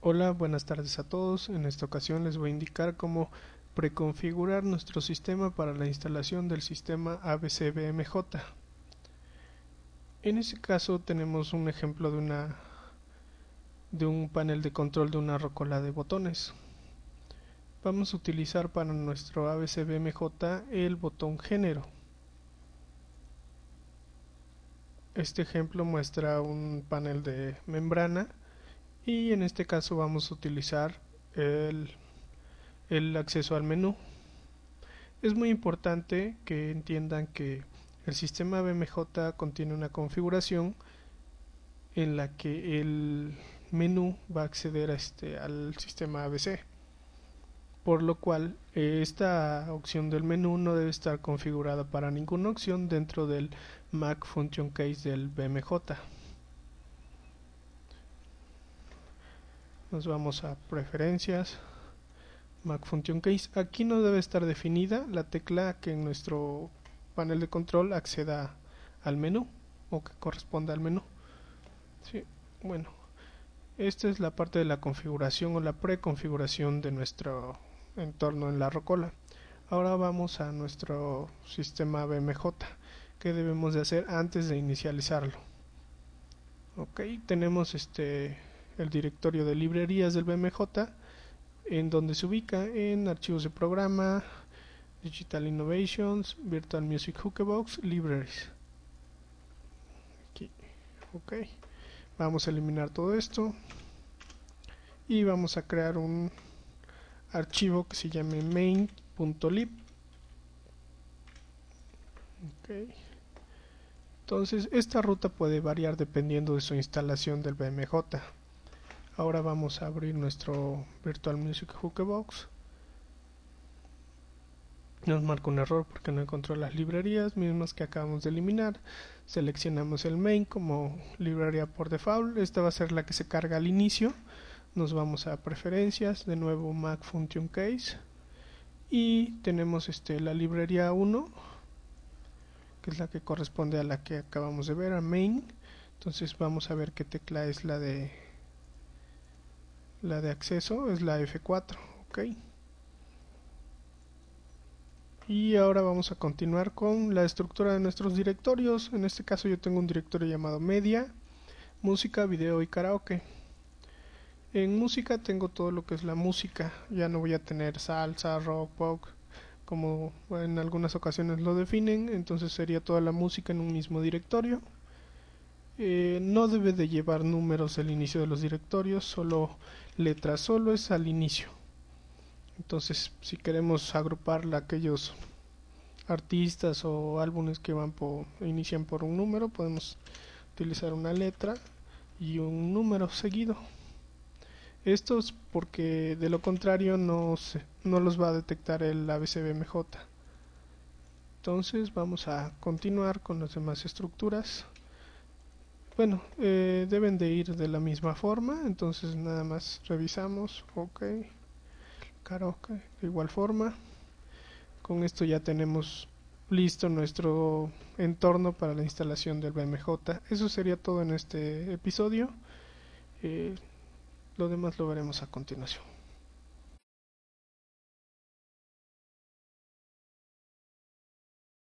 Hola, buenas tardes a todos. En esta ocasión les voy a indicar cómo preconfigurar nuestro sistema para la instalación del sistema ABCBMJ. En este caso tenemos un ejemplo de una de un panel de control de una rocola de botones. Vamos a utilizar para nuestro ABCBMJ el botón género. Este ejemplo muestra un panel de membrana y en este caso vamos a utilizar el, acceso al menú es muy importante que entiendan que el sistema BMJ contiene una configuración en la que el menú va a acceder a este, al sistema ABC por lo cual esta opción del menú no debe estar configurada para ninguna opción dentro del Mac Function Case del BMJ. nos vamos a preferencias Mac Function Case aquí no debe estar definida la tecla que en nuestro panel de control acceda al menú o que corresponda al menú sí, bueno esta es la parte de la configuración o la preconfiguración de nuestro entorno en la rocola ahora vamos a nuestro sistema BMJ que debemos de hacer antes de inicializarlo ok tenemos este el directorio de librerías del BMJ, en donde se ubica en archivos de programa, Digital Innovations, Virtual Music Hookbox, Libraries. Ok. Vamos a eliminar todo esto. Y vamos a crear un archivo que se llame main.lib. Okay. Entonces, esta ruta puede variar dependiendo de su instalación del BMJ. Ahora vamos a abrir nuestro Virtual Music Hookbox Nos marca un error porque no encontró las librerías mismas que acabamos de eliminar. Seleccionamos el main como librería por default. Esta va a ser la que se carga al inicio. Nos vamos a preferencias, de nuevo Mac Function Case. Y tenemos este, la librería 1, que es la que corresponde a la que acabamos de ver, a main. Entonces vamos a ver qué tecla es la de la de acceso es la F4 ok y ahora vamos a continuar con la estructura de nuestros directorios en este caso yo tengo un directorio llamado media música, video y karaoke en música tengo todo lo que es la música ya no voy a tener salsa, rock, pop como en algunas ocasiones lo definen entonces sería toda la música en un mismo directorio eh, no debe de llevar números al inicio de los directorios, solo letras, solo es al inicio. Entonces, si queremos agrupar aquellos artistas o álbumes que van por, inician por un número, podemos utilizar una letra y un número seguido. Esto es porque de lo contrario no, no los va a detectar el ABCBMJ. Entonces vamos a continuar con las demás estructuras bueno eh, deben de ir de la misma forma entonces nada más revisamos ok karaoke de igual forma con esto ya tenemos listo nuestro entorno para la instalación del BMJ eso sería todo en este episodio eh, lo demás lo veremos a continuación